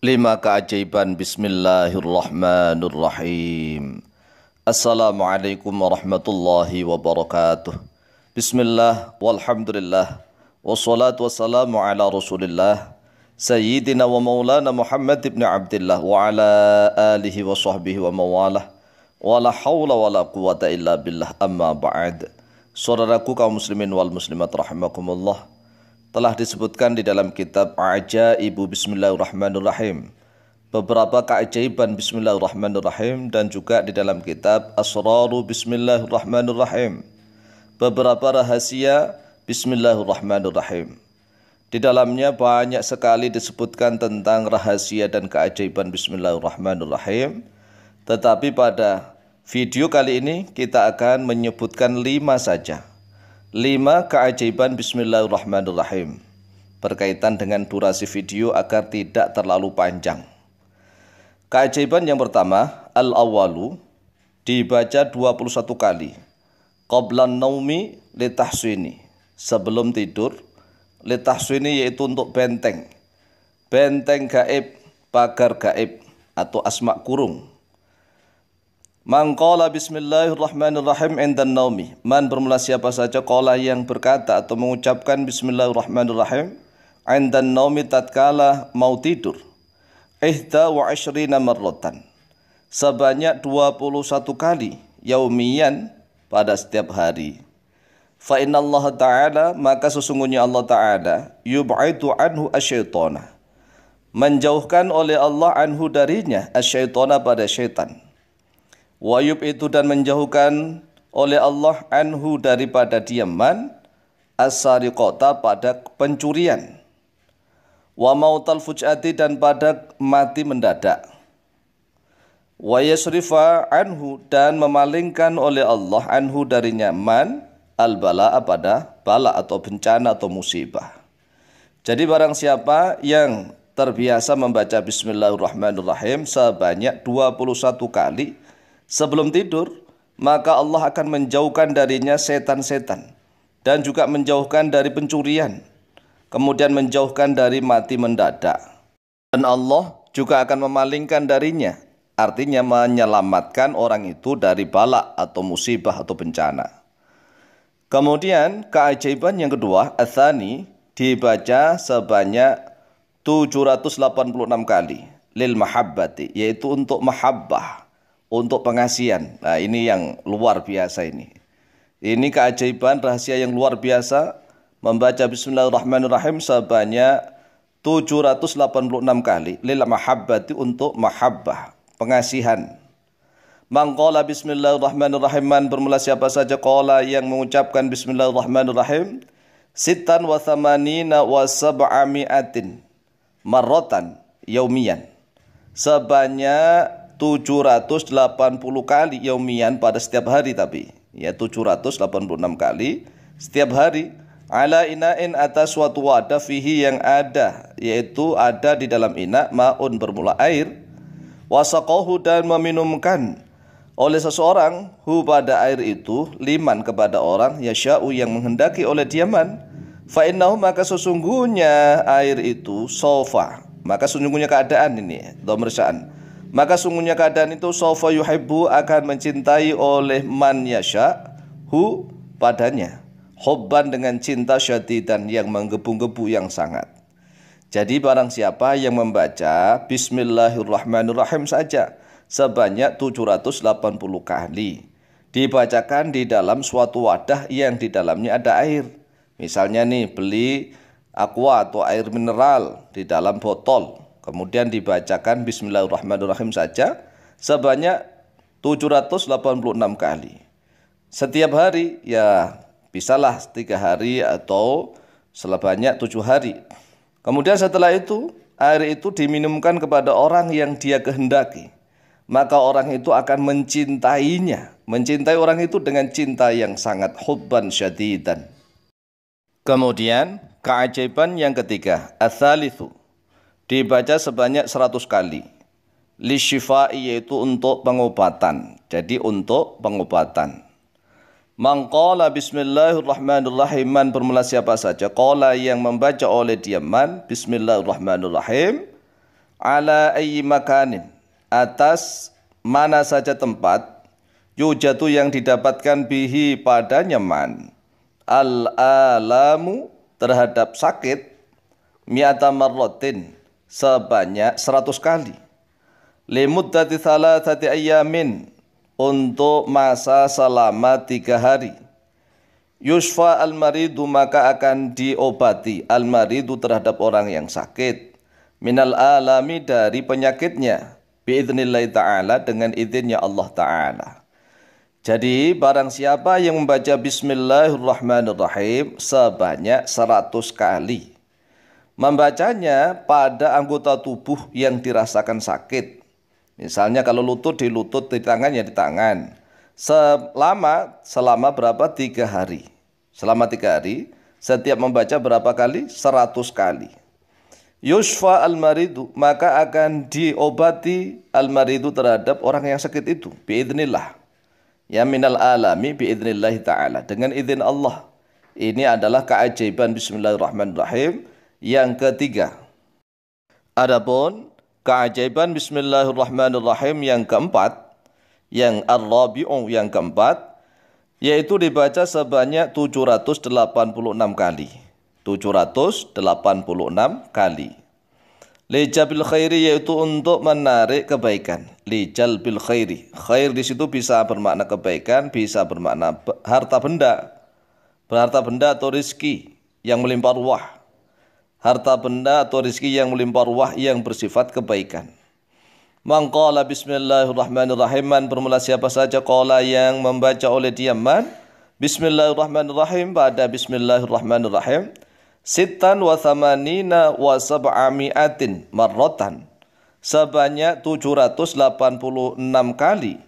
Lima keajaiban Bismillahirrahmanirrahim Assalamualaikum warahmatullahi wabarakatuh Bismillah walhamdulillah Wassalatu wassalamu ala rasulillah Sayyidina wa maulana Muhammad ibn Abdullah Wa ala alihi wa sahbihi wa mawalah Wa la hawla wa la quwata illa billah amma ba'd Saudaraku kaum muslimin wal muslimat rahimakumullah telah disebutkan di dalam kitab Aja Ibu Bismillahirrahmanirrahim. Beberapa keajaiban Bismillahirrahmanirrahim dan juga di dalam kitab Asraru Bismillahirrahmanirrahim. Beberapa rahasia Bismillahirrahmanirrahim. Di dalamnya banyak sekali disebutkan tentang rahasia dan keajaiban Bismillahirrahmanirrahim. Tetapi pada video kali ini kita akan menyebutkan lima saja lima Keajaiban Bismillahirrahmanirrahim Berkaitan dengan durasi video agar tidak terlalu panjang Keajaiban yang pertama Al-awalu Dibaca 21 kali Qoblan naumi Litahsuini Sebelum tidur Litahsuini yaitu untuk benteng Benteng gaib Pagar gaib Atau asma kurung Man qala bismillahirrahmanirrahim indan naumi. Man bermula siapa saja qala yang berkata atau mengucapkan bismillahirrahmanirrahim indan naumi tatkala mau tidur. Ihda wa ashrina marratan. Sebanyak 21 kali yaumian pada setiap hari. Fa inna Allah Ta'ala maka sesungguhnya Allah Ta'ala yub'aitu anhu asyaitona. Menjauhkan oleh Allah anhu darinya asyaitona pada syaitan Wayub itu dan menjauhkan oleh Allah anhu daripada diaman asari kota pada pencurian wa mautal fujati dan pada mati mendadak wa yasrifa anhu dan memalingkan oleh Allah anhu darinya man al bala pada bala atau bencana atau musibah jadi barang siapa yang terbiasa membaca bismillahirrahmanirrahim sebanyak 21 kali sebelum tidur, maka Allah akan menjauhkan darinya setan-setan dan juga menjauhkan dari pencurian, kemudian menjauhkan dari mati mendadak. Dan Allah juga akan memalingkan darinya, artinya menyelamatkan orang itu dari balak atau musibah atau bencana. Kemudian keajaiban yang kedua, Athani dibaca sebanyak 786 kali lil mahabbati yaitu untuk mahabbah untuk pengasian. Nah, ini yang luar biasa ini. Ini keajaiban rahasia yang luar biasa membaca bismillahirrahmanirrahim sebanyak 786 kali lil mahabbati untuk mahabbah, pengasihan. Mangkola bismillahirrahmanirrahim man bermula siapa saja kola yang mengucapkan bismillahirrahmanirrahim sitan wa thamanina wa sab'amiatin marotan yaumian sebanyak 780 kali yaumian pada setiap hari tapi ya 786 kali setiap hari ala ina'in atas suatu wadah fihi yang ada yaitu ada di dalam inak maun bermula air wasaqahu dan meminumkan oleh seseorang hu pada air itu liman kepada orang yasya'u yang menghendaki oleh diaman fa innahu maka sesungguhnya air itu sofa maka sesungguhnya keadaan ini domrsyaan maka sungguhnya keadaan itu sofa yuhibbu akan mencintai oleh man yasha hu padanya hobban dengan cinta syadidan yang menggebu-gebu yang sangat jadi barang siapa yang membaca Bismillahirrahmanirrahim saja sebanyak 780 kali dibacakan di dalam suatu wadah yang di dalamnya ada air misalnya nih beli aqua atau air mineral di dalam botol Kemudian dibacakan Bismillahirrahmanirrahim saja sebanyak 786 kali. Setiap hari ya bisalah tiga hari atau sebanyak tujuh hari. Kemudian setelah itu air itu diminumkan kepada orang yang dia kehendaki. Maka orang itu akan mencintainya. Mencintai orang itu dengan cinta yang sangat hubban syadidan. Kemudian keajaiban yang ketiga, asalithu dibaca sebanyak 100 kali. syifa'i yaitu untuk pengobatan. Jadi untuk pengobatan. Mangkola bismillahirrahmanirrahim man bermula siapa saja Kola yang membaca oleh dia man bismillahirrahmanirrahim ala ayyi makanin atas mana saja tempat yujatu yang didapatkan bihi pada nyaman. al alamu terhadap sakit mi'ata marotin sebanyak 100 kali. Limuddati thalathati ayyamin untuk masa selama tiga hari. Yusfa al-maridu maka akan diobati al-maridu terhadap orang yang sakit. Minal alami dari penyakitnya. Bi'idnillahi ta'ala dengan izinnya Allah ta'ala. Jadi barang siapa yang membaca Bismillahirrahmanirrahim sebanyak 100 kali membacanya pada anggota tubuh yang dirasakan sakit. Misalnya kalau lutut di lutut, di tangan ya di tangan. Selama selama berapa? Tiga hari. Selama tiga hari, setiap membaca berapa kali? Seratus kali. Yusfa al-maridu, maka akan diobati al-maridu terhadap orang yang sakit itu. Biidnillah. Ya minal alami biidnillahi ta'ala. Dengan izin Allah. Ini adalah keajaiban Bismillahirrahmanirrahim yang ketiga, adapun keajaiban bismillahirrahmanirrahim yang keempat, yang ar-rabi'u yang keempat, yaitu dibaca sebanyak 786 kali. 786 kali. Lijabil khairi yaitu untuk menarik kebaikan. Lijal bil khairi. Khair di situ bisa bermakna kebaikan, bisa bermakna harta benda. Berharta benda atau rizki yang melimpah ruah harta benda atau rezeki yang melimpah ruah yang bersifat kebaikan. Mangkala bismillahirrahmanirrahim man bermula siapa saja kola yang membaca oleh dia man bismillahirrahmanirrahim pada bismillahirrahmanirrahim sitan wa thamanina wa sab'amiatin marrotan sebanyak 786 kali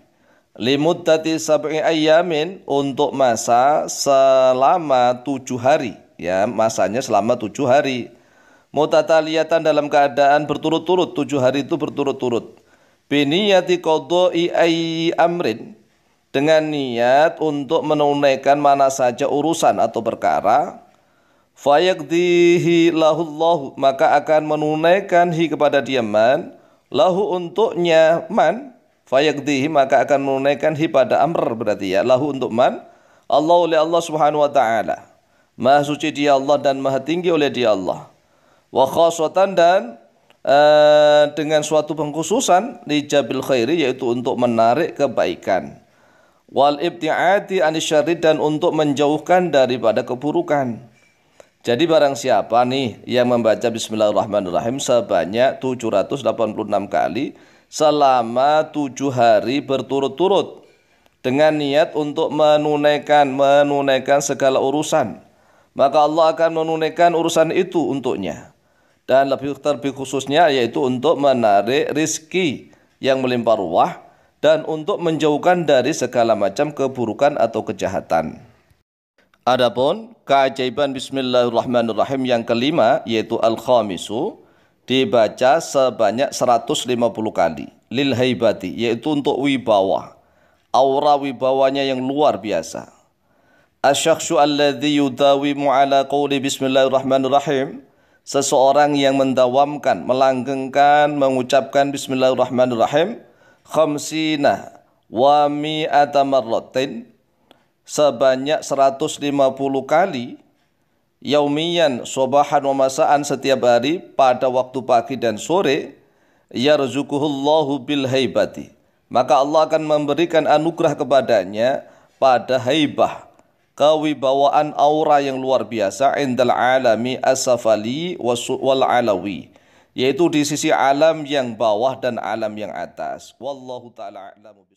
limuddati sab'i ayamin untuk masa selama tujuh hari ya masanya selama tujuh hari mutataliyatan dalam keadaan berturut-turut tujuh hari itu berturut-turut biniyati kodoi ay amrin dengan niat untuk menunaikan mana saja urusan atau perkara fayakdihi lahullahu maka akan menunaikan hi kepada dia man lahu untuknya man fayakdihi maka akan menunaikan hi pada amr berarti ya lahu untuk man Allah oleh Allah Subhanahu wa taala Maha suci dia Allah dan maha tinggi oleh dia Allah wa dan uh, dengan suatu pengkhususan di jabil khairi yaitu untuk menarik kebaikan wal ibtiati anisyari dan untuk menjauhkan daripada keburukan jadi barang siapa nih yang membaca bismillahirrahmanirrahim sebanyak 786 kali selama tujuh hari berturut-turut dengan niat untuk menunaikan menunaikan segala urusan maka Allah akan menunaikan urusan itu untuknya dan lebih terlebih khususnya yaitu untuk menarik rizki yang melimpah ruah dan untuk menjauhkan dari segala macam keburukan atau kejahatan. Adapun keajaiban Bismillahirrahmanirrahim yang kelima yaitu Al-Khamisu dibaca sebanyak 150 kali lil haibati yaitu untuk wibawa aura wibawanya yang luar biasa asyakhsyu alladhi yudawimu ala qawli bismillahirrahmanirrahim seseorang yang mendawamkan, melanggengkan, mengucapkan bismillahirrahmanirrahim khamsina wa mi'ata marratin sebanyak 150 kali yaumiyan subahan wa masaan setiap hari pada waktu pagi dan sore yarzukuhullahu bil haibati maka Allah akan memberikan anugerah kepadanya pada haibah kewibawaan aura yang luar biasa indal alami asafali wal alawi yaitu di sisi alam yang bawah dan alam yang atas wallahu taala a'lamu